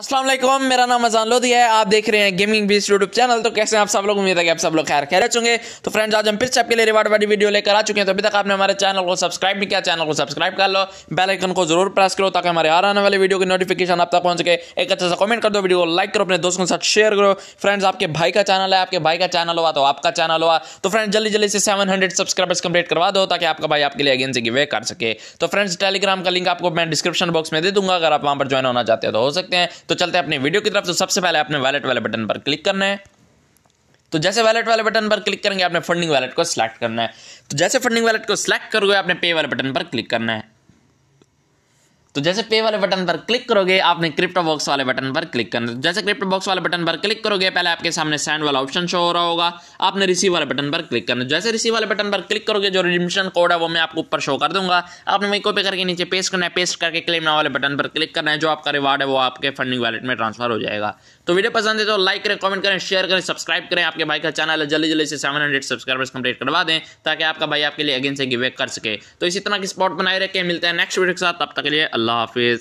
असलम मेरा नाम अजान लोधी है आप देख रहे हैं गेमिंग बीस यूट्यूब चैनल तो कैसे हैं आप सब लोग उम्मीद है कि आप सब लोग खैर खैर चुके तो फ्रेंड्स आज हम फिर से आपके लिए रिवार्ड वाली वीडियो लेकर आ चुके हैं तो अभी तक आपने हमारे चैनल को सब्सक्राइब नहीं किया चैनल को सब्सक्राइब कर लो बेल आइकन को जरूर प्रेस करो ताकि हमारे आने वाले वीडियो की नोटिफिकेशन आप तक पहुंच सके एक अच्छा सा कमेंट कर दो वीडियो को लाइक करो अपने दोस्तों के साथ शेयर करो फ्रेंड्स आपके भाई का चैनल है आपके भाई का चैनल हुआ तो आपका चैनल हुआ तो फ्रेंड्स जल्दी जल्दी से सेवन सब्सक्राइबर्स कंप्लीट करवा दो ताकि आपका भाई आपके लिए अगेन से गिवे कर सके तो फ्रेंड्स टेलीग्राम का लिंक आपको मैं डिस्क्रिप्शन बॉक्स में दे दूंगा अगर आप वहाँ पर ज्वाइन होना चाहते हो तो हो सकते हैं तो चलते हैं अपने वीडियो की तरफ तो सबसे पहले आपने वैलेट वाले बटन पर क्लिक करना है तो जैसे वैलेट वाले बटन पर क्लिक करेंगे आपने फंडिंग वैलेट को सिलेक्ट करना है तो जैसे फंडिंग वैलेट को सिलेक्ट करोगे आपने पे वाले बटन पर क्लिक करना है तो जैसे पे वाले बटन पर क्लिक करोगे आपने क्रिप्टो बॉक्स वाले बटन पर क्लिक करना जैसे क्रिप्टो बॉक्स वाले बटन पर क्लिक करोगे पहले आपके सामने सेंड वाला ऑप्शन शो हो रहा होगा आपने रिसीव वाले बटन पर क्लिक करना जैसे रिसीव वाले बटन पर क्लिक करोगे जो रिडिमिशन कोड है वो मैं आपको ऊपर शो कर दूंगा आपने वही कॉपी करके नीचे पेस्ट करना है पेस्ट करके क्लेम ना वाले बटन पर क्लिक करना है जो आपका रिवार्ड है वो आपके फंडिंग वैलेट में ट्रांसफर हो जाएगा तो वीडियो पसंद है तो लाइक करें कमेंट करें शेयर करें सब्सक्राइब करें आपके भाई का चैनल है जल्दी जल्दी से सेवन हंड्रेड सब्सक्राइबर्स कंप्लीट करवा दें ताकि आपका भाई आपके लिए अगेन से गिवे कर सके तो इसी तरह की स्पॉट बनाए रखें मिलते हैं नेक्स्ट वीडियो के साथ तब तक के लिए আল্লাহ হাফেজ